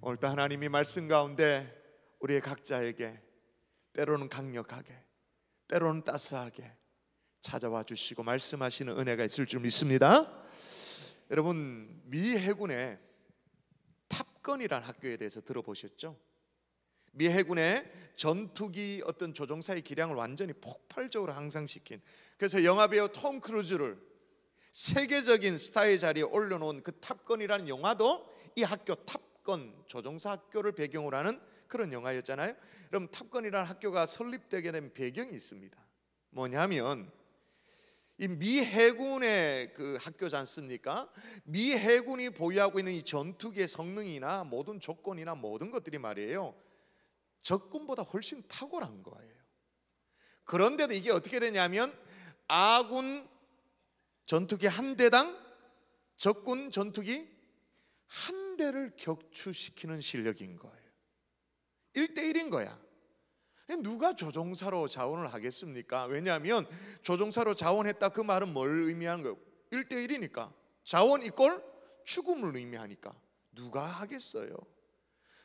오늘도 하나님이 말씀 가운데 우리의 각자에게 때로는 강력하게 때로는 따스하게 찾아와 주시고 말씀하시는 은혜가 있을 줄 믿습니다. 여러분 미 해군의 탑건이란 학교에 대해서 들어보셨죠? 미 해군의 전투기 어떤 조종사의 기량을 완전히 폭발적으로 향상시킨 그래서 영화 배우 톰 크루즈를 세계적인 스타의 자리에 올려놓은 그 탑건이라는 영화도 이 학교 탑 탑건 조종사 학교를 배경으로 하는 그런 영화였잖아요. 그럼 탑건이라는 학교가 설립되게 된 배경이 있습니다. 뭐냐면 이미 해군의 그 학교지 않습니까? 미 해군이 보유하고 있는 이 전투기의 성능이나 모든 조건이나 모든 것들이 말이에요. 적군보다 훨씬 탁월한 거예요. 그런데도 이게 어떻게 되냐면 아군 전투기 한 대당 적군 전투기 한 대를 격추시키는 실력인 거예요. 1대1인 거야. 누가 조종사로 자원을 하겠습니까? 왜냐하면 조종사로 자원했다 그 말은 뭘 의미하는 거예요? 1대1이니까. 자원 이꼴 죽음을 의미하니까. 누가 하겠어요?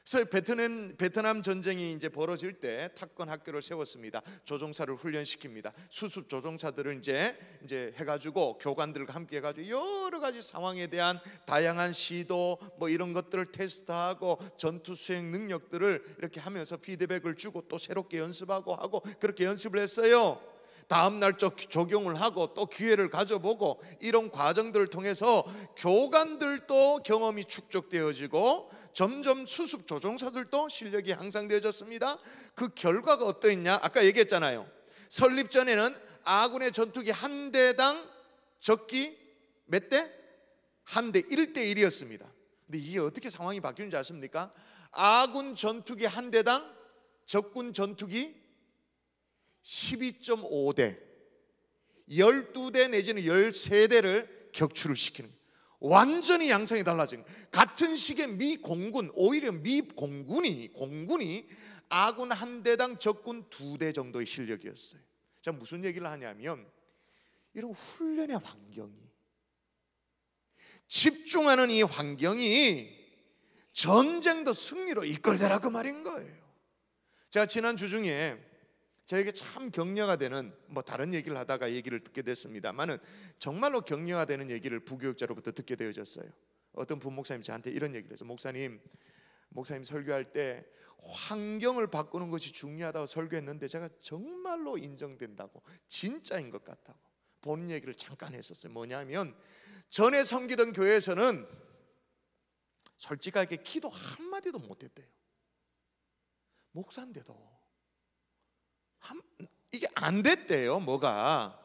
그래서 베트남, 베트남 전쟁이 이제 벌어질 때 탁건 학교를 세웠습니다. 조종사를 훈련시킵니다. 수습 조종사들을 이제 이제 해가지고 교관들과 함께 해가지고 여러 가지 상황에 대한 다양한 시도 뭐 이런 것들을 테스트하고 전투 수행 능력들을 이렇게 하면서 피드백을 주고 또 새롭게 연습하고 하고 그렇게 연습을 했어요. 다음 날 적용을 하고 또 기회를 가져보고 이런 과정들을 통해서 교관들도 경험이 축적되어지고 점점 수습 조종사들도 실력이 향상되어졌습니다. 그 결과가 어떠했냐? 아까 얘기했잖아요. 설립 전에는 아군의 전투기 한 대당 적기 몇 대? 한 대 1대 1이었습니다. 근데 이게 어떻게 상황이 바뀌는지 아십니까? 아군 전투기 한 대당 적군 전투기 12.5대 12대 내지는 13대를 격추를 시키는 완전히 양상이 달라진 같은 시기에 미 공군 오히려 미 공군이 공군이 아군 한 대당 적군 두 대 정도의 실력이었어요. 자 무슨 얘기를 하냐면 이런 훈련의 환경이 집중하는 이 환경이 전쟁도 승리로 이끌더라 그 말인 거예요. 제가 지난 주 중에 저에게 참 격려가 되는 뭐 다른 얘기를 하다가 얘기를 듣게 됐습니다만은 정말로 격려가 되는 얘기를 부교육자로부터 듣게 되어졌어요. 어떤 부 목사님 저한테 이런 얘기를 해서 목사님 목사님 설교할 때 환경을 바꾸는 것이 중요하다고 설교했는데 제가 정말로 인정된다고 진짜인 것 같다고 본 얘기를 잠깐 했었어요. 뭐냐면 전에 섬기던 교회에서는 솔직하게 기도 한 마디도 못했대요. 목사인데도 이게 안 됐대요, 뭐가.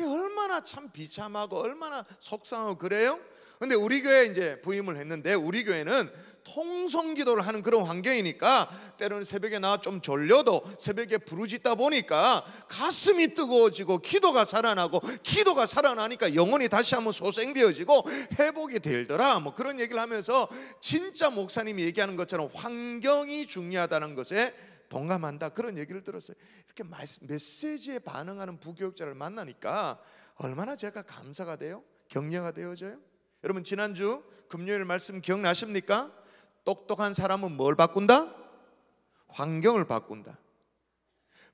얼마나 참 비참하고 얼마나 속상하고 그래요? 근데 우리 교회 이제 부임을 했는데 우리 교회는 통성 기도를 하는 그런 환경이니까 때로는 새벽에 나와 좀 졸려도 새벽에 부르짖다 보니까 가슴이 뜨거워지고 기도가 살아나고 기도가 살아나니까 영혼이 다시 한번 소생되어지고 회복이 되더라 뭐 그런 얘기를 하면서 진짜 목사님이 얘기하는 것처럼 환경이 중요하다는 것에 동감한다 그런 얘기를 들었어요. 이렇게 메시지에 반응하는 부교육자를 만나니까 얼마나 제가 감사가 돼요? 격려가 되어져요? 여러분 지난주 금요일 말씀 기억나십니까? 똑똑한 사람은 뭘 바꾼다? 환경을 바꾼다.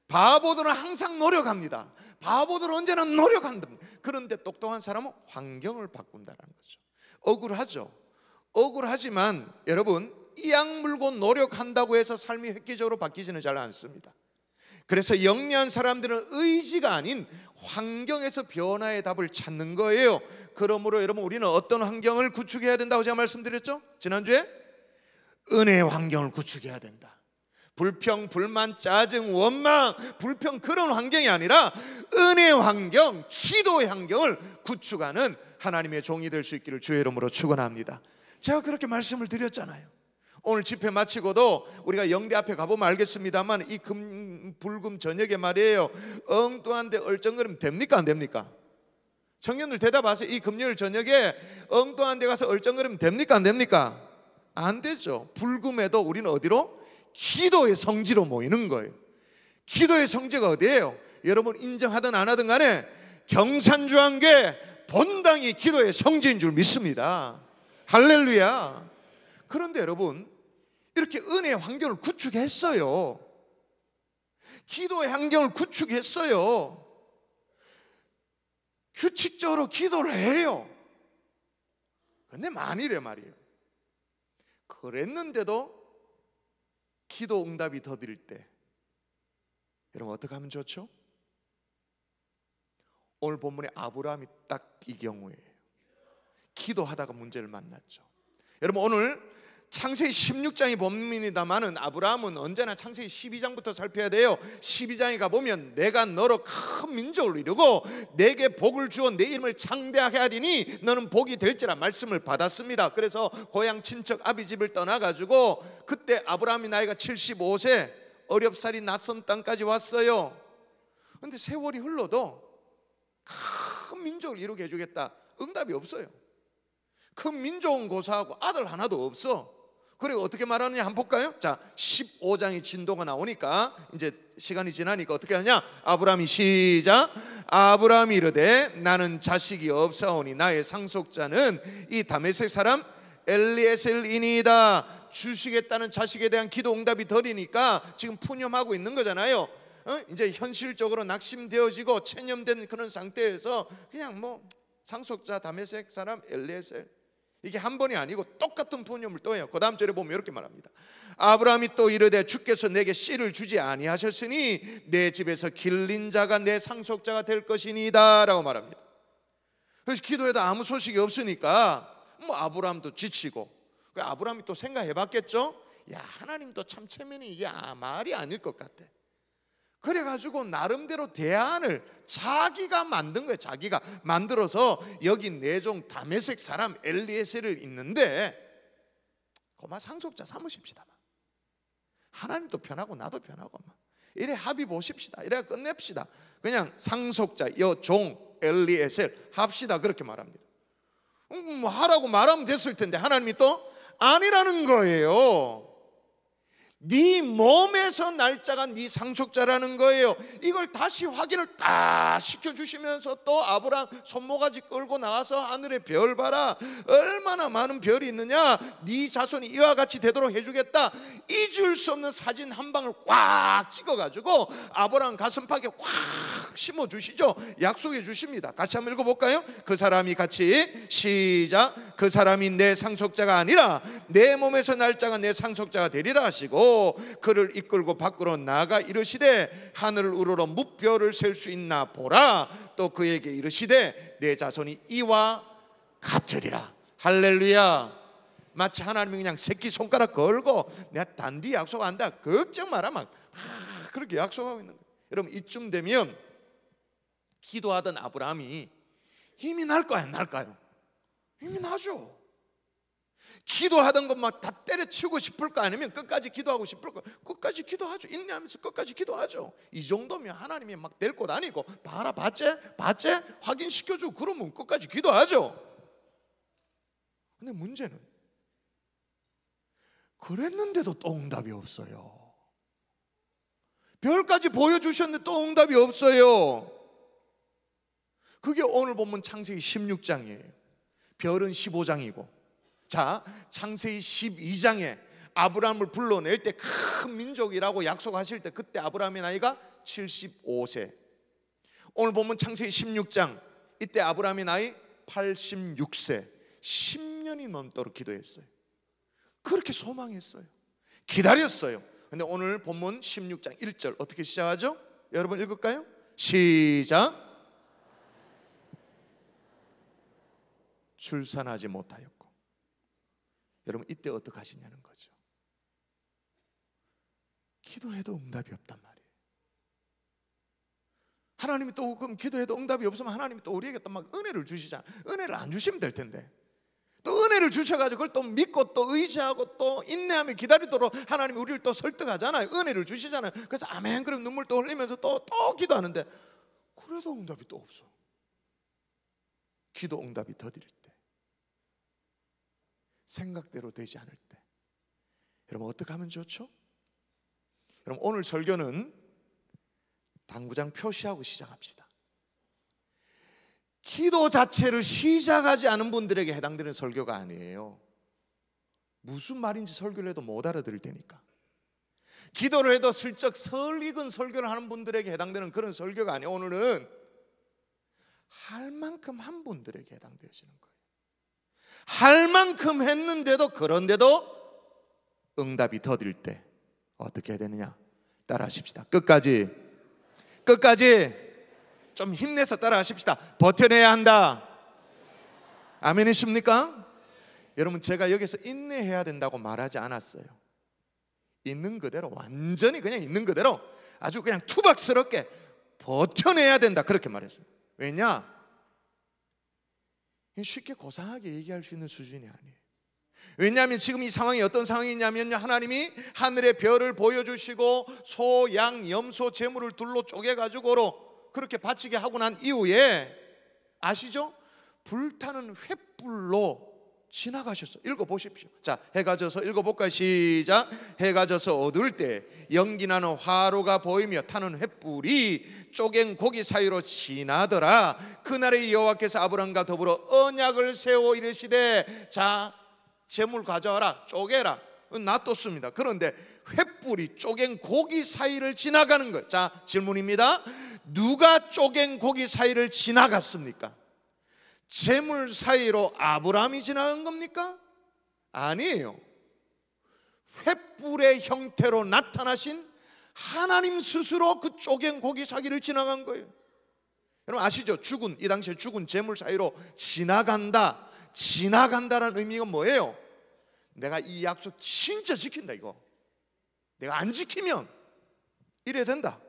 바보들은 항상 노력합니다. 바보들은 언제나 노력한다. 그런데 똑똑한 사람은 환경을 바꾼다라는 거죠. 억울하죠. 억울하지만 여러분 이악 물고 노력한다고 해서 삶이 획기적으로 바뀌지는 잘 않습니다. 그래서 영리한 사람들은 의지가 아닌 환경에서 변화의 답을 찾는 거예요. 그러므로 여러분 우리는 어떤 환경을 구축해야 된다고 제가 말씀드렸죠? 지난주에 은혜 환경을 구축해야 된다. 불평, 불만, 짜증, 원망, 불평 그런 환경이 아니라 은혜 환경, 기도의 환경을 구축하는 하나님의 종이 될 수 있기를 주의 이름으로 축원합니다. 제가 그렇게 말씀을 드렸잖아요. 오늘 집회 마치고도 우리가 영대 앞에 가보면 알겠습니다만 이 금, 불금 저녁에 말이에요. 엉뚱한데 얼쩡거리면 됩니까? 안 됩니까? 청년들 대답하세요. 이 금요일 저녁에 엉뚱한 데 가서 얼쩡거리면 됩니까? 안 됩니까? 안 되죠. 불금에도 우리는 어디로? 기도의 성지로 모이는 거예요. 기도의 성지가 어디예요? 여러분 인정하든 안 하든 간에 경산주한계 본당이 기도의 성지인 줄 믿습니다. 할렐루야. 그런데 여러분 이렇게 은혜의 환경을 구축했어요. 기도의 환경을 구축했어요. 규칙적으로 기도를 해요. 근데 만일에 말이에요. 그랬는데도 기도 응답이 더드때 여러분 어떻게 하면 좋죠? 오늘 본문의 아브라함이 딱 이 경우에요. 기도하다가 문제를 만났죠. 여러분 오늘 창세기 16장이 범민이다마는 아브라함은 언제나 창세기 12장부터 살펴야 돼요. 12장에 가보면 내가 너로 큰 민족을 이루고 내게 복을 주어 내 이름을 창대하게 하리니 너는 복이 될지라 말씀을 받았습니다. 그래서 고향 친척 아비 집을 떠나가지고 그때 아브라함이 나이가 75세 어렵사리 낯선 땅까지 왔어요. 근데 세월이 흘러도 큰 민족을 이루게 해주겠다. 응답이 없어요. 큰 민족은 고사하고 아들 하나도 없어. 그리고 어떻게 말하느냐 한번 볼까요? 자, 15장의 진도가 나오니까 이제 시간이 지나니까 어떻게 하냐? 아브라함이 시작. 아브라함이 이르되 나는 자식이 없사오니 나의 상속자는 이 다메섹 사람 엘리에셀이니이다. 주시겠다는 자식에 대한 기도 응답이 덜이니까 지금 푸념하고 있는 거잖아요. 어? 이제 현실적으로 낙심되어지고 체념된 그런 상태에서 그냥 뭐 상속자 다메섹 사람 엘리에셀 이게 한 번이 아니고 똑같은 분념을 또 해요. 그 다음 절에 보면 이렇게 말합니다. 아브라함이 또 이르되 주께서 내게 씨를 주지 아니하셨으니 내 집에서 길린 자가 내 상속자가 될 것이니다라고 말합니다. 그래서 기도에도 아무 소식이 없으니까 뭐 아브라함도 지치고 그 아브라함이 또 생각해봤겠죠. 야 하나님도 참 체면이 이게 아, 말이 아닐 것 같아. 그래가지고 나름대로 대안을 자기가 만든 거예요. 자기가 만들어서 여기 내종 다메색 사람 엘리에셀을 있는데 고마 상속자 삼으십시다. 하나님도 편하고 나도 편하고 뭐. 이래 합의 보십시다. 이래 끝냅시다. 그냥 상속자 여종 엘리에셀 합시다 그렇게 말합니다. 음, 뭐 하라고 말하면 됐을 텐데 하나님이 또 아니라는 거예요. 네 몸에서 날짜가 네 상속자라는 거예요. 이걸 다시 확인을 딱 시켜 주시면서 또 아브라함 손모가지 끌고 나와서 하늘의 별 봐라. 얼마나 많은 별이 있느냐. 네 자손이 이와 같이 되도록 해 주겠다. 잊을 수 없는 사진 한 방을 꽉 찍어 가지고 아브라함 가슴팍에 확 심어 주시죠. 약속해 주십니다. 같이 한번 읽어 볼까요? 그 사람이 같이 시작. 그 사람이 내 상속자가 아니라 내 몸에서 날짜가 내 상속자가 되리라 하시고 그를 이끌고 밖으로 나가 이르시되 하늘을 우러러 무뼈를 셀 수 있나 보라 또 그에게 이르시되 내 자손이 이와 같으리라 할렐루야 마치 하나님이 그냥 새끼 손가락 걸고 내가 단디 약속한다 걱정 마라 막 아, 그렇게 약속하고 있는 거예요 여러분 이쯤 되면 기도하던 아브라함이 힘이 날까요 날까요? 힘이 나죠 기도하던 것만 다 때려치우고 싶을 거 아니면 끝까지 기도하고 싶을 거 끝까지 기도하죠 인내하면서 끝까지 기도하죠 이 정도면 하나님이 막 될 것 아니고 봐라 봤제 봤제 확인시켜주고 그러면 끝까지 기도하죠 근데 문제는 그랬는데도 또 응답이 없어요 별까지 보여주셨는데 또 응답이 없어요 그게 오늘 보면 창세기 16장이에요 별은 15장이고 자, 창세기 12장에 아브라함을 불러낼 때 큰 민족이라고 약속하실 때 그때 아브라함의 나이가 75세. 오늘 보면 창세기 16장 이때 아브라함의 나이 86세. 10년이 넘도록 기도했어요. 그렇게 소망했어요. 기다렸어요. 근데 오늘 본문 16장 1절 어떻게 시작하죠? 여러분 읽을까요? 시작. 출산하지 못하였고 여러분 이때 어떡 하시냐는 거죠. 기도해도 응답이 없단 말이에요. 하나님이 또 그럼 기도해도 응답이 없으면 하나님이 또 우리에게 또 막 은혜를 주시잖아. 은혜를 안 주시면 될 텐데. 또 은혜를 주셔가지고 그걸 또 믿고 또 의지하고 또 인내하며 기다리도록 하나님이 우리를 또 설득하잖아요. 은혜를 주시잖아요. 그래서 아멘 그럼 눈물 또 흘리면서 또, 또 기도하는데 그래도 응답이 또 없어. 기도 응답이 더딜 생각대로 되지 않을 때. 여러분, 어떻게 하면 좋죠? 여러분, 오늘 설교는 당구장 표시하고 시작합시다. 기도 자체를 시작하지 않은 분들에게 해당되는 설교가 아니에요. 무슨 말인지 설교를 해도 못 알아들을 테니까. 기도를 해도 슬쩍 설익은 설교를 하는 분들에게 해당되는 그런 설교가 아니에요. 오늘은 할 만큼 한 분들에게 해당되어는 거예요. 할 만큼 했는데도 그런데도 응답이 더딜 때 어떻게 해야 되느냐? 따라 하십시다. 끝까지. 끝까지. 좀 힘내서 따라 하십시다. 버텨내야 한다. 아멘이십니까? 여러분, 제가 여기서 인내해야 된다고 말하지 않았어요. 있는 그대로, 완전히 그냥 있는 그대로 아주 그냥 투박스럽게 버텨내야 된다. 그렇게 말했습니다. 왜냐? 쉽게 고상하게 얘기할 수 있는 수준이 아니에요. 왜냐하면 지금 이 상황이 어떤 상황이냐면요. 하나님이 하늘의 별을 보여주시고 소, 양, 염소, 재물을 둘로 쪼개가지고로 그렇게 바치게 하고 난 이후에 아시죠? 불타는 횃불로 지나가셨어. 읽어보십시오. 자, 해가 져서 읽어볼까요? 시작. 해가 져서 어두울 때 연기 나는 화로가 보이며 타는 횃불이 쪼갠 고기 사이로 지나더라. 그날의 여호와께서 아브라함과 더불어 언약을 세워 이르시되 자, 재물 가져와라. 쪼개라. 놔뒀습니다. 그런데 횃불이 쪼갠 고기 사이를 지나가는 것. 자, 질문입니다. 누가 쪼갠 고기 사이를 지나갔습니까? 재물 사이로 아브라함이 지나간 겁니까? 아니에요. 횃불의 형태로 나타나신 하나님 스스로 그 쪼갠 고기 사기를 지나간 거예요. 여러분 아시죠? 죽은 이 당시에 죽은 재물 사이로 지나간다. 지나간다라는 의미가 뭐예요? 내가 이 약속 진짜 지킨다 이거. 내가 안 지키면 이래 된다.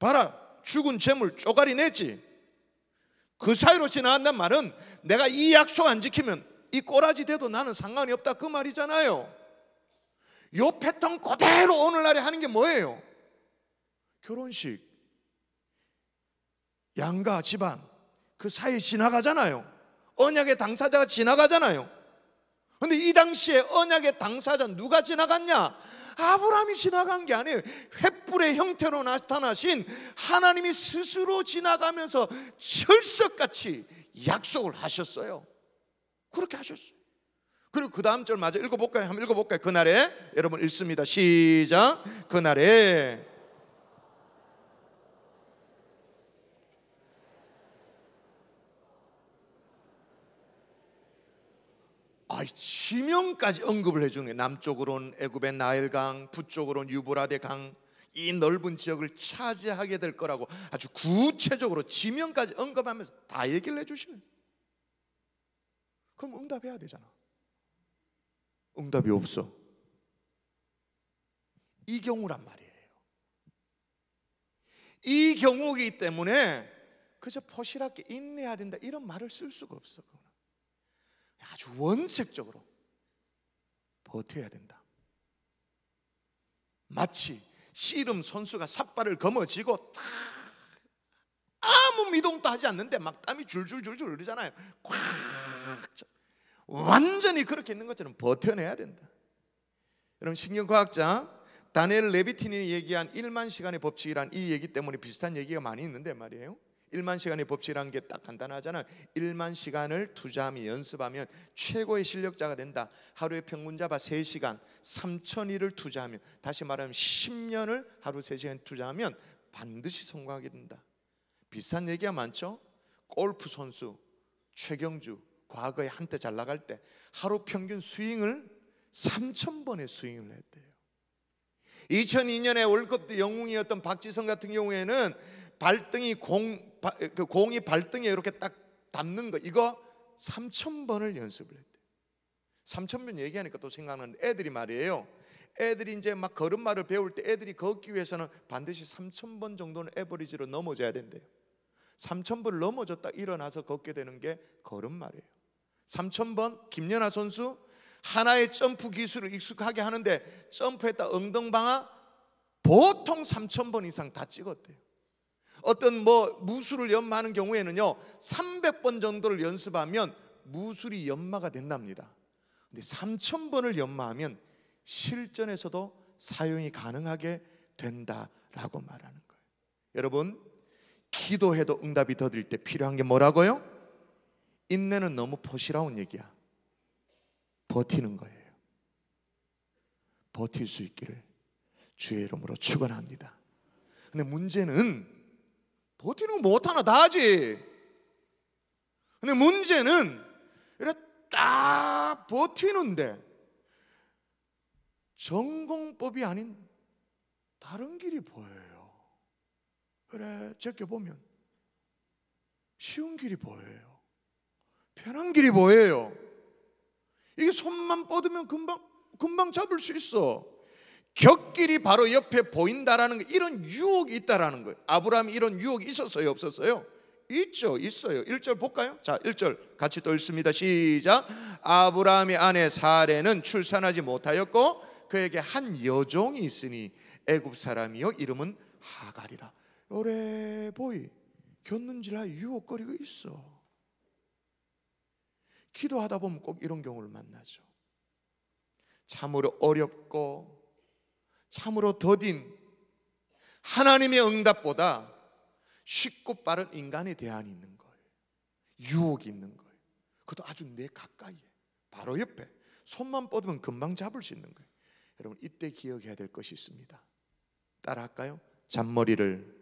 봐라. 죽은 재물 쪼가리 냈지. 그 사이로 지나간단 말은 내가 이 약속 안 지키면 이 꼬라지 돼도 나는 상관이 없다 그 말이잖아요. 요 패턴 그대로 오늘날에 하는 게 뭐예요? 결혼식, 양가 집안 그 사이 지나가잖아요. 언약의 당사자가 지나가잖아요. 근데 이 당시에 언약의 당사자 누가 지나갔냐? 아브라함이 지나간 게 아니에요. 횃불의 형태로 나타나신 하나님이 스스로 지나가면서 철석같이 약속을 하셨어요. 그렇게 하셨어요. 그리고 그 다음 절 마저 읽어볼까요? 한번 읽어볼까요? 그날에 여러분 읽습니다. 시작. 그날에 지명까지 언급을 해주는 게남쪽으론는 애굽의 나일강, 북쪽으론 유브라데 강, 이 넓은 지역을 차지하게 될 거라고 아주 구체적으로 지명까지 언급하면서 다 얘기를 해주시면 그럼 응답해야 되잖아. 응답이 없어. 이 경우란 말이에요. 이 경우이기 때문에 그저 포실하게 인내해야 된다 이런 말을 쓸 수가 없어. 그건. 아주 원색적으로 버텨야 된다. 마치 씨름 선수가 삿발을 거머쥐고 아무 미동도 하지 않는데 막 땀이 줄줄줄줄 흐르잖아요. 꽉 완전히 그렇게 있는 것처럼 버텨내야 된다. 여러분 신경과학자 다니엘 레비틴이 얘기한 1만 시간의 법칙이란 이 얘기 때문에 비슷한 얘기가 많이 있는데 말이에요. 1만 시간의 법칙이라는 게 딱 간단하잖아요. 1만 시간을 투자하며 연습하면 최고의 실력자가 된다. 하루에 평균 잡아 3시간, 3천 일을 투자하면 다시 말하면 10년을 하루 3시간 투자하면 반드시 성공하게 된다. 비슷한 얘기가 많죠? 골프 선수 최경주 과거에 한때 잘 나갈 때 하루 평균 스윙을 3천 번의 스윙을 했대요. 2002년에 월급때 영웅이었던 박지성 같은 경우에는 발등이 공그 공이 발등에 이렇게 딱 닿는 거 이거 3천 번을 연습을 했대. 3천 번 얘기하니까 또 생각나는 애들이 말이에요. 애들이 이제 막 걸음마를 배울 때 애들이 걷기 위해서는 반드시 3천 번 정도는 에버리지로 넘어져야 된대요. 3천 번 넘어졌다 일어나서 걷게 되는 게 걸음마래요. 3천 번 김연아 선수 하나의 점프 기술을 익숙하게 하는데 점프했다 엉덩방아 보통 3천 번 이상 다 찍었대요. 어떤 뭐 무술을 연마하는 경우에는요 300번 정도를 연습하면 무술이 연마가 된답니다 근데 3000번을 연마하면 실전에서도 사용이 가능하게 된다라고 말하는 거예요 여러분 기도해도 응답이 더딜 때 필요한 게 뭐라고요? 인내는 너무 포시라운 얘기야 버티는 거예요 버틸 수 있기를 주의 이름으로 축원합니다 근데 문제는 버티는 거 못하나 다 하지. 근데 문제는 이렇게 딱 버티는데 전공법이 아닌 다른 길이 보여요. 그래, 제껴보면 쉬운 길이 보여요. 편한 길이 보여요. 이게 손만 뻗으면 금방, 금방 잡을 수 있어. 곁길이 바로 옆에 보인다라는 거, 이런 유혹이 있다라는 거예요. 아브라함이 이런 유혹이 있었어요, 없었어요? 있죠, 있어요. 1절 볼까요? 자, 1절 같이 또 읽습니다. 시작. 아브라함의 아내 사례는 출산하지 못하였고 그에게 한 여종이 있으니 애굽 사람이요 이름은 하갈이라. 요래 보이 겼는지라 유혹거리가 있어. 기도하다 보면 꼭 이런 경우를 만나죠. 참으로 어렵고 참으로 더딘 하나님의 응답보다 쉽고 빠른 인간의 대안이 있는 걸, 유혹이 있는 걸, 그것도 아주 내 가까이에, 바로 옆에, 손만 뻗으면 금방 잡을 수 있는 거예요. 여러분, 이때 기억해야 될 것이 있습니다. 따라할까요? 잔머리를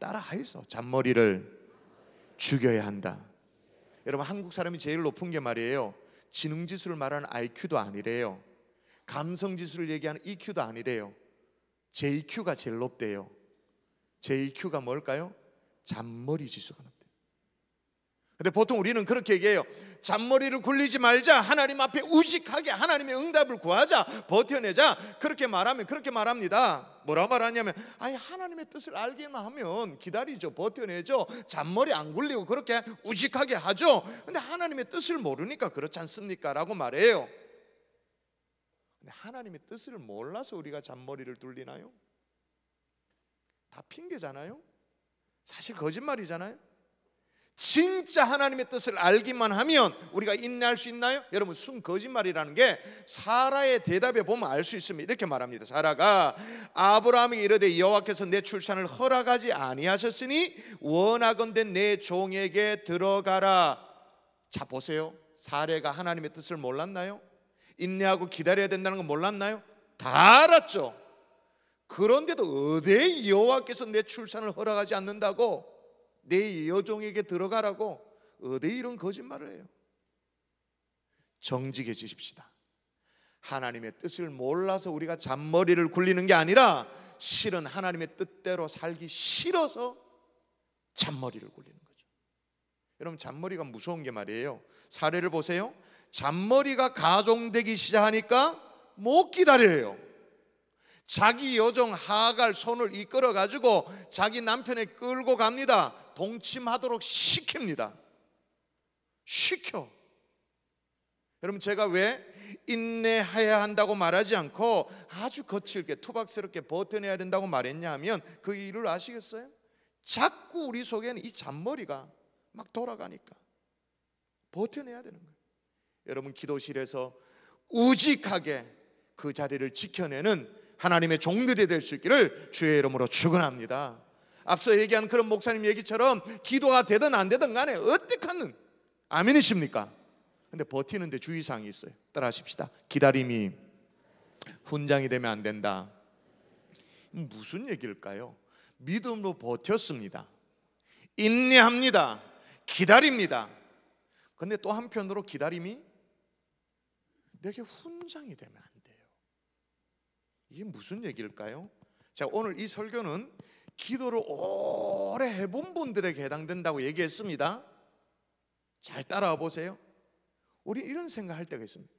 따라하여서 잔머리를 죽여야 한다. 여러분, 한국 사람이 제일 높은 게 말이에요. 지능지수를 말하는 IQ도 아니래요. 감성 지수를 얘기하는 EQ도 아니래요. JQ가 제일 높대요. JQ가 뭘까요? 잔머리 지수가 높대요. 근데 보통 우리는 그렇게 얘기해요. 잔머리를 굴리지 말자. 하나님 앞에 우식하게 하나님의 응답을 구하자. 버텨내자. 그렇게 말하면 그렇게 말합니다. 뭐라 말하냐면 아니 하나님의 뜻을 알기만 하면 기다리죠. 버텨내죠. 잔머리 안 굴리고 그렇게 우식하게 하죠. 근데 하나님의 뜻을 모르니까 그렇지 않습니까? 라고 말해요. 하나님의 뜻을 몰라서 우리가 잔머리를 둘리나요? 다 핑계잖아요? 사실 거짓말이잖아요? 진짜 하나님의 뜻을 알기만 하면 우리가 인내할 수 있나요? 여러분 순 거짓말이라는 게 사라의 대답에 보면 알 수 있습니다. 이렇게 말합니다. 사라가 아브라함이 이르되 여호와께서 내 출산을 허락하지 아니하셨으니 원하건대 내 종에게 들어가라. 자 보세요. 사례가 하나님의 뜻을 몰랐나요? 인내하고 기다려야 된다는 걸 몰랐나요? 다 알았죠. 그런데도 어디 여호와께서 내 출산을 허락하지 않는다고 내 여종에게 들어가라고 어디 이런 거짓말을 해요. 정직해지십시다. 하나님의 뜻을 몰라서 우리가 잔머리를 굴리는 게 아니라 실은 하나님의 뜻대로 살기 싫어서 잔머리를 굴리는 거죠. 여러분 잔머리가 무서운 게 말이에요. 사례를 보세요. 잔머리가 가종되기 시작하니까 못 기다려요. 자기 여정 하갈 손을 이끌어 가지고 자기 남편에 끌고 갑니다. 동침하도록 시킵니다. 시켜. 여러분 제가 왜 인내해야 한다고 말하지 않고 아주 거칠게 투박스럽게 버텨내야 된다고 말했냐 면그 이유를 아시겠어요? 자꾸 우리 속에는 이 잔머리가 막 돌아가니까 버텨내야 되는 거예요. 여러분 기도실에서 우직하게 그 자리를 지켜내는 하나님의 종들이 될 수 있기를 주의 이름으로 축원합니다. 앞서 얘기한 그런 목사님 얘기처럼 기도가 되든 안 되든 간에 어떡하는 아멘이십니까? 근데 버티는데 주의사항이 있어요. 따라하십시다. 기다림이 훈장이 되면 안 된다. 무슨 얘기일까요? 믿음으로 버텼습니다. 인내합니다. 기다립니다. 근데 또 한편으로 기다림이 내게 훈장이 되면 안 돼요. 이게 무슨 얘기일까요? 자, 오늘 이 설교는 기도를 오래 해본 분들에게 해당된다고 얘기했습니다. 잘 따라와 보세요. 우리 이런 생각할 때가 있습니다.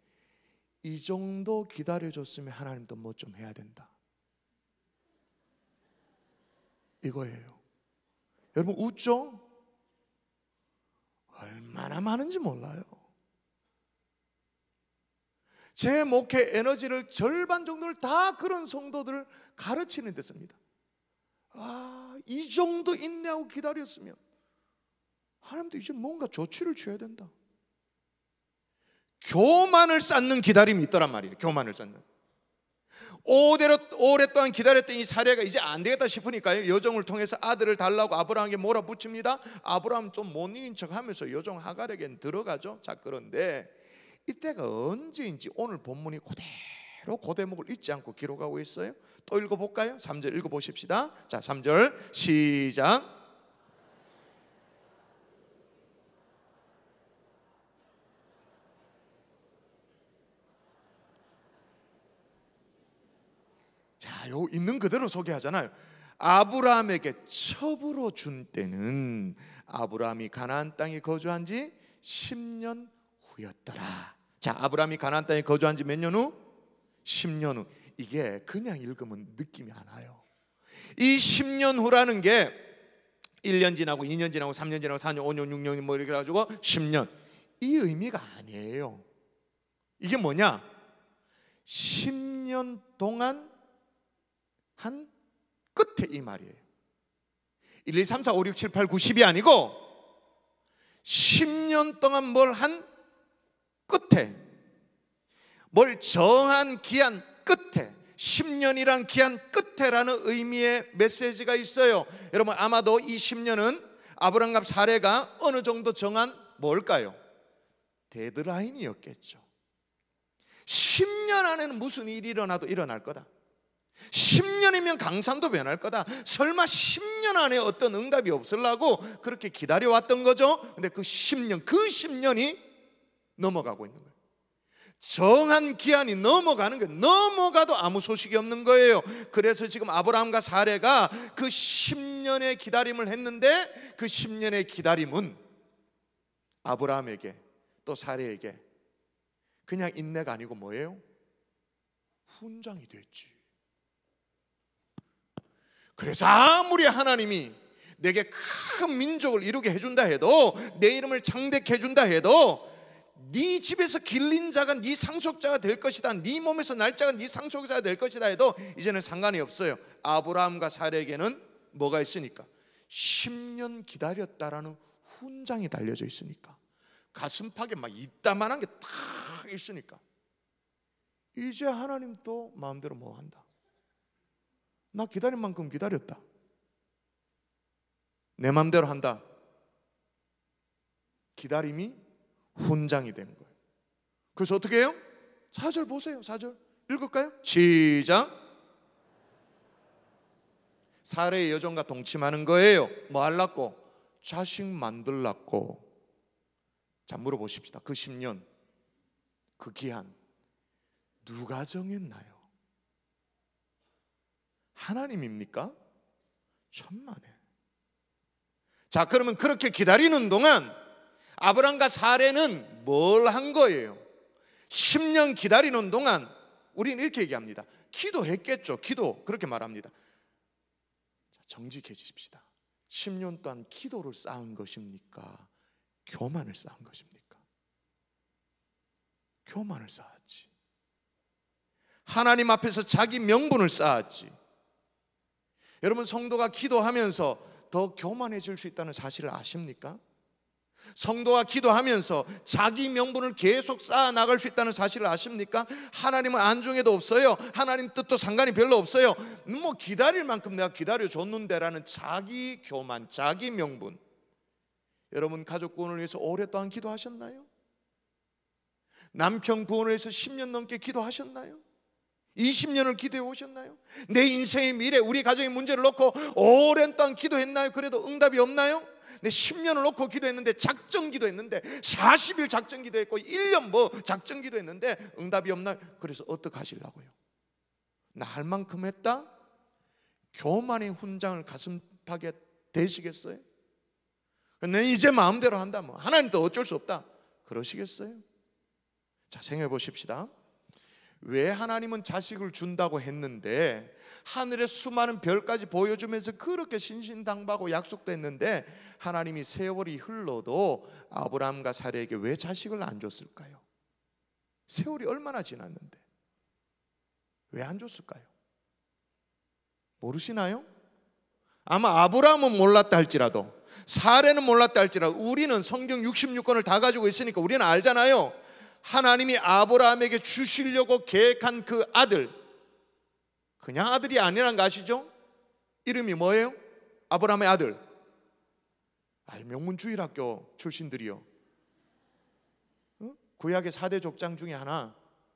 이 정도 기다려줬으면 하나님도 뭐 좀 해야 된다. 이거예요. 여러분 웃죠? 얼마나 많은지 몰라요. 제 목회 에너지를 절반 정도를 다 그런 성도들을 가르치는 데씁니다. 아, 이 정도 인내하고 기다렸으면 하나님도 이제 뭔가 조치를 취해야 된다. 교만을 쌓는 기다림이 있더란 말이에요. 교만을 쌓는. 오대로, 오랫동안 기다렸던 이 사례가 이제 안 되겠다 싶으니까요. 여정을 통해서 아들을 달라고 아브라함에게 몰아붙입니다. 아브라함 좀못 이긴 척 하면서 여정 하갈에겐 들어가죠. 자, 그런데 이때가 언제인지 오늘 본문이 그대로 고대목을 잊지 않고 기록하고 있어요. 또 읽어볼까요? 3절 읽어보십시다. 자, 3절 시작. 자, 요 있는 그대로 소개하잖아요. 아브라함에게 첩으로 준 때는 아브라함이 가나안 땅에 거주한 지 10년 후였더라. 자, 아브라함이 가나안 땅에 거주한 지 몇 년 후? 10년 후. 이게 그냥 읽으면 느낌이 안 와요. 이 10년 후라는 게 1년 지나고 2년 지나고 3년 지나고 4년, 5년, 6년 뭐 이렇게 가지고 10년. 이 의미가 아니에요. 이게 뭐냐? 10년 동안 한 끝에 이 말이에요. 1, 2, 3, 4, 5, 6, 7, 8, 9, 10이 아니고 10년 동안 뭘한 끝에 뭘 정한 기한 끝에 10년이란 기한 끝에라는 의미의 메시지가 있어요. 여러분 아마도 이 10년은 아브람갑 사례가 어느 정도 정한 뭘까요? 데드라인이었겠죠. 10년 안에는 무슨 일이 일어나도 일어날 거다. 10년이면 강산도 변할 거다. 설마 10년 안에 어떤 응답이 없으려고 그렇게 기다려왔던 거죠. 근데 그 10년, 그 10년이 넘어가고 있는 거예요. 정한 기한이 넘어가는 거예요. 넘어가도 아무 소식이 없는 거예요. 그래서 지금 아브라함과 사례가 그 10년의 기다림을 했는데 그 10년의 기다림은 아브라함에게 또 사례에게 그냥 인내가 아니고 뭐예요? 훈장이 됐지. 그래서 아무리 하나님이 내게 큰 민족을 이루게 해준다 해도 내 이름을 창대케 해준다 해도 네 집에서 길린 자가 네 상속자가 될 것이다. 네 몸에서 날짜가 네 상속자가 될 것이다 해도 이제는 상관이 없어요. 아브라함과 사례에게는 뭐가 있으니까 10년 기다렸다라는 훈장이 달려져 있으니까 가슴팍에 막 이따만한 게딱 있으니까 이제 하나님 도 마음대로 뭐 한다. 나 기다린 만큼 기다렸다. 내 마음대로 한다. 기다림이 훈장이 된 거예요. 그래서 어떻게 해요? 4절 보세요. 4절. 읽을까요? 시작. 사례의 여정과 동침하는 거예요. 뭐 할라고? 자식 만들라고. 자, 물어보십시다. 그 10년, 그 기한, 누가 정했나요? 하나님입니까? 천만에. 자, 그러면 그렇게 기다리는 동안 아브라함과 사례는 뭘 한 거예요? 10년 기다리는 동안 우리는 이렇게 얘기합니다. 기도했겠죠. 기도. 그렇게 말합니다. 정직해지십시다. 10년 동안 기도를 쌓은 것입니까? 교만을 쌓은 것입니까? 교만을 쌓았지. 하나님 앞에서 자기 명분을 쌓았지. 여러분 성도가 기도하면서 더 교만해질 수 있다는 사실을 아십니까? 성도와 기도하면서 자기 명분을 계속 쌓아 나갈 수 있다는 사실을 아십니까? 하나님은 안중에도 없어요. 하나님 뜻도 상관이 별로 없어요. 뭐 기다릴 만큼 내가 기다려 줬는데라는 자기 교만, 자기 명분. 여러분 가족 구원을 위해서 오랫동안 기도하셨나요? 남편 구원을 위해서 10년 넘게 기도하셨나요? 20년을 기도해 오셨나요? 내 인생의 미래, 우리 가정의 문제를 놓고 오랜 동안 기도했나요? 그래도 응답이 없나요? 내 10년을 놓고 기도했는데 작정 기도했는데 40일 작정 기도했고 1년 뭐 작정 기도했는데 응답이 없나요? 그래서 어떻게 하실라고요? 나 할 만큼 했다? 교만의 훈장을 가슴팍에 대시겠어요? 내 이제 마음대로 한다 뭐 하나님도 어쩔 수 없다 그러시겠어요? 자 생각해 보십시다 왜 하나님은 자식을 준다고 했는데 하늘의 수많은 별까지 보여주면서 그렇게 신신당부하고 약속도 했는데 하나님이 세월이 흘러도 아브라함과 사례에게 왜 자식을 안 줬을까요? 세월이 얼마나 지났는데 왜 안 줬을까요? 모르시나요? 아마 아브라함은 몰랐다 할지라도 사례는 몰랐다 할지라도 우리는 성경 66권을 다 가지고 있으니까 우리는 알잖아요. 하나님이 아브라함에게 주시려고 계획한 그 아들, 그냥 아들이 아니란 거 아시죠? 이름이 뭐예요? 아브라함의 아들. 명문주일학교 출신들이요. 구약의 4대 족장 중에 하나.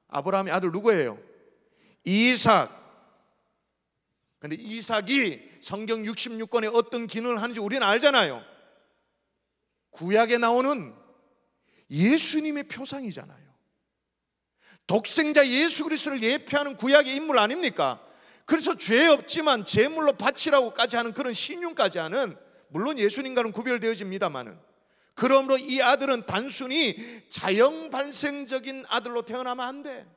아브라함의 아들 누구예요? 이삭. 근데 이삭이 성경 66권에 어떤 기능을 하는지 우리는 알잖아요. 구약에 나오는 예수님의 표상이잖아요. 독생자 예수 그리스도를 예표하는 구약의 인물 아닙니까? 그래서 죄 없지만 제물로 바치라고까지 하는 그런 신용까지 하는 물론 예수님과는 구별되어집니다만은 그러므로 이 아들은 단순히 자연 발생적인 아들로 태어나면 안 돼.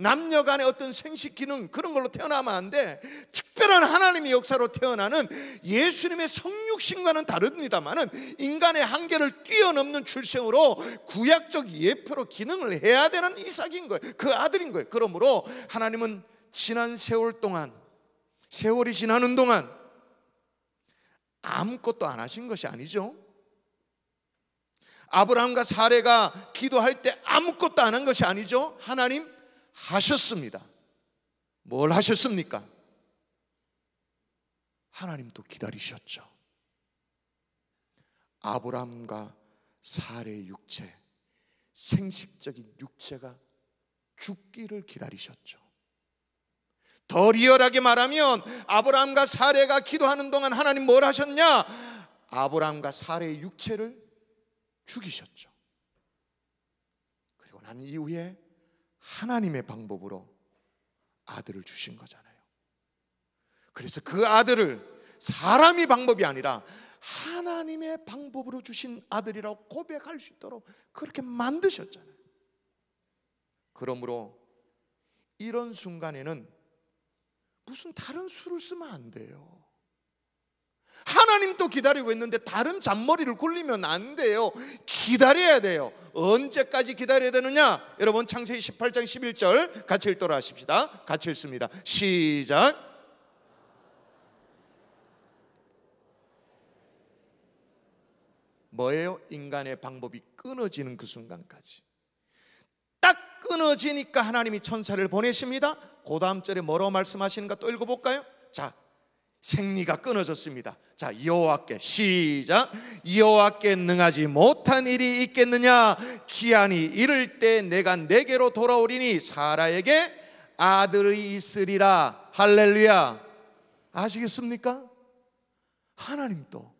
남녀 간의 어떤 생식 기능 그런 걸로 태어나면 안 돼. 특별한 하나님의 역사로 태어나는 예수님의 성육신과는 다릅니다만은 인간의 한계를 뛰어넘는 출생으로 구약적 예표로 기능을 해야 되는 이삭인 거예요. 그 아들인 거예요. 그러므로 하나님은 지난 세월 동안 세월이 지나는 동안 아무것도 안 하신 것이 아니죠. 아브라함과 사례가 기도할 때 아무것도 안 한 것이 아니죠. 하나님 하셨습니다. 뭘 하셨습니까? 하나님도 기다리셨죠. 아브라함과 사의 육체, 생식적인 육체가 죽기를 기다리셨죠. 더 리얼하게 말하면 아브라함과 사례가 기도하는 동안 하나님 뭘 하셨냐? 아브라함과 사례의 육체를 죽이셨죠. 그리고 난 이후에 하나님의 방법으로 아들을 주신 거잖아요. 그래서 그 아들을 사람이 방법이 아니라 하나님의 방법으로 주신 아들이라고 고백할 수 있도록 그렇게 만드셨잖아요. 그러므로 이런 순간에는 무슨 다른 수를 쓰면 안 돼요. 하나님도 기다리고 있는데 다른 잔머리를 굴리면 안 돼요. 기다려야 돼요. 언제까지 기다려야 되느냐? 여러분 창세기 18장 11절 같이 읽도록 하십시다. 같이 읽습니다. 시작. 뭐예요? 인간의 방법이 끊어지는 그 순간까지. 딱 끊어지니까 하나님이 천사를 보내십니다. 그다 절에 뭐라고 말씀하시는가 또 읽어볼까요? 자, 생리가 끊어졌습니다. 자, 여호와께 시작. 여호와께 능하지 못한 일이 있겠느냐? 기한이 이를 때 내가 내게로 돌아오리니 사라에게 아들이 있으리라. 할렐루야. 아시겠습니까? 하나님도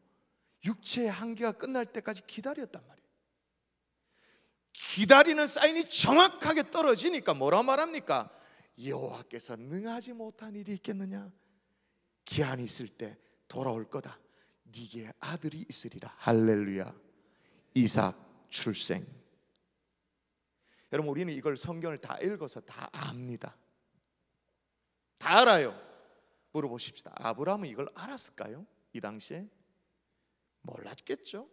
육체의 한계가 끝날 때까지 기다렸단 말이에요. 기다리는 사인이 정확하게 떨어지니까 뭐라 말합니까? 여호와께서 능하지 못한 일이 있겠느냐? 기한이 있을 때 돌아올 거다. 네게 아들이 있으리라. 할렐루야. 이삭 출생. 여러분 우리는 이걸 성경을 다 읽어서 다 압니다. 다 알아요. 물어보십시다. 아브라함은 이걸 알았을까요? 이 당시에 몰랐겠죠.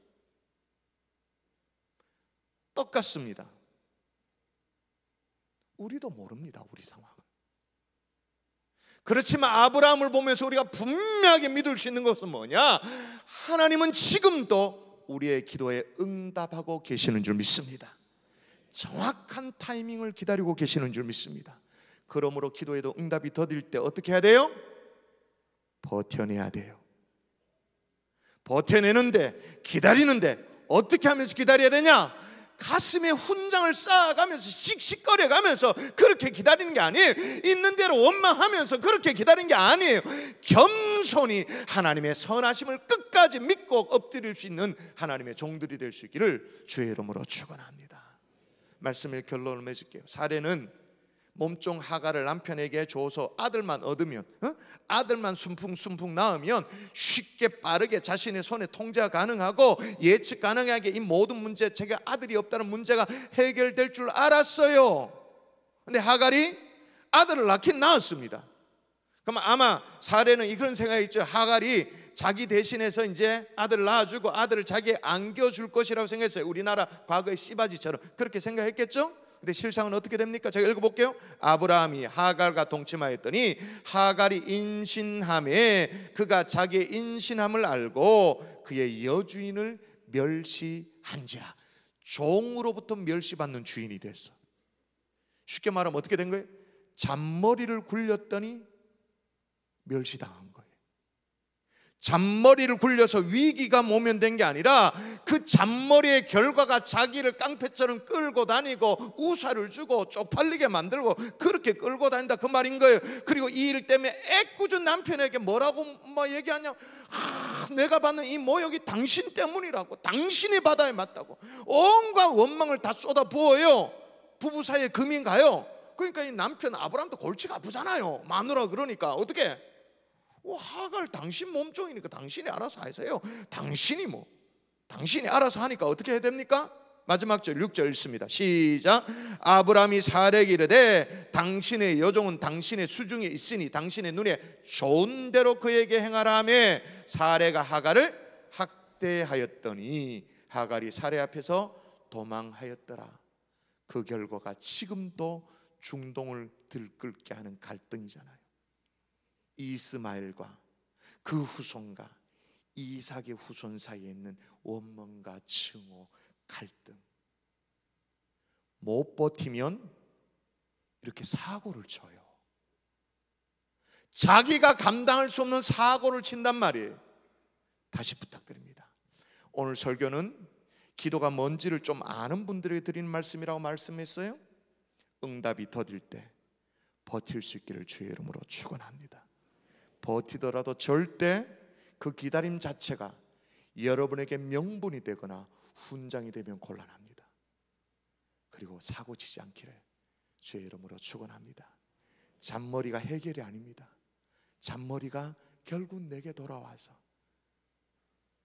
똑같습니다. 우리도 모릅니다. 우리 상황. 그렇지만 아브라함을 보면서 우리가 분명하게 믿을 수 있는 것은 뭐냐? 하나님은 지금도 우리의 기도에 응답하고 계시는 줄 믿습니다. 정확한 타이밍을 기다리고 계시는 줄 믿습니다. 그러므로 기도에도 응답이 더딜 때 어떻게 해야 돼요? 버텨내야 돼요. 버텨내는데 기다리는데 어떻게 하면서 기다려야 되냐? 가슴에 훈장을 쌓아가면서 씩씩거려 가면서 그렇게 기다리는 게 아니에요. 있는 대로 원망하면서 그렇게 기다리는 게 아니에요. 겸손히 하나님의 선하심을 끝까지 믿고 엎드릴 수 있는 하나님의 종들이 될 수 있기를 주의 이름으로 축원합니다. 말씀의 결론을 맺을게요. 사례는 몸종 하가를 남편에게 줘서 아들만 얻으면 어? 아들만 순풍순풍 나으면 쉽게 빠르게 자신의 손에 통제가 가능하고 예측 가능하게 이 모든 문제 제가 아들이 없다는 문제가 해결될 줄 알았어요. 근데 하갈이 아들을 낳긴 낳았습니다. 그럼 아마 사례는 그런 생각이 있죠. 하갈이 자기 대신해서 이제 아들을 낳아주고 아들을 자기에 안겨줄 것이라고 생각했어요. 우리나라 과거의 씨바지처럼 그렇게 생각했겠죠? 근데 실상은 어떻게 됩니까? 제가 읽어볼게요. 아브라함이 하갈과 동침하였더니 하갈이 인신함에 그가 자기의 인신함을 알고 그의 여주인을 멸시한지라. 종으로부터 멸시받는 주인이 됐어. 쉽게 말하면 어떻게 된 거예요? 잔머리를 굴렸더니 멸시당한 거. 잔머리를 굴려서 위기가 모면된 게 아니라 그 잔머리의 결과가 자기를 깡패처럼 끌고 다니고 우사를 주고 쪽팔리게 만들고 그렇게 끌고 다닌다 그 말인 거예요. 그리고 이 일 때문에 애꿎은 남편에게 뭐라고 막 뭐 얘기하냐? 아, 내가 받는 이 모욕이 당신 때문이라고 당신이 받아야 맞다고 온갖 원망을 다 쏟아 부어요. 부부 사이에 금인가요? 그러니까 이 남편 아브람도 골치가 아프잖아요. 마누라 그러니까 어떻게? 뭐 하갈 당신 몸종이니까 당신이 알아서 하세요. 당신이 뭐 당신이 알아서 하니까 어떻게 해야 됩니까? 마지막 절 6절 읽습니다. 시작. 아브라함이 사렉 이르되 당신의 여종은 당신의 수중에 있으니 당신의 눈에 좋은 대로 그에게 행하라 하며 사레가 하가를 학대하였더니 하갈이 사레 앞에서 도망하였더라. 그 결과가 지금도 중동을 들끓게 하는 갈등이잖아요. 이스마엘과 그 후손과 이삭의 후손 사이에 있는 원망과 증오, 갈등. 못 버티면 이렇게 사고를 쳐요. 자기가 감당할 수 없는 사고를 친단 말이에요. 다시 부탁드립니다. 오늘 설교는 기도가 뭔지를 좀 아는 분들에게 드리는 말씀이라고 말씀했어요. 응답이 더딜 때 버틸 수 있기를 주의 이름으로 축원합니다. 버티더라도 절대 그 기다림 자체가 여러분에게 명분이 되거나 훈장이 되면 곤란합니다. 그리고 사고 치지 않기를 주의 이름으로 축원합니다. 잔머리가 해결이 아닙니다. 잔머리가 결국 내게 돌아와서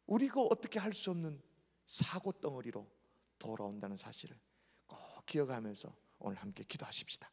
우리가 어떻게 할 수 없는 사고 덩어리로 돌아온다는 사실을 꼭 기억하면서 오늘 함께 기도하십시다.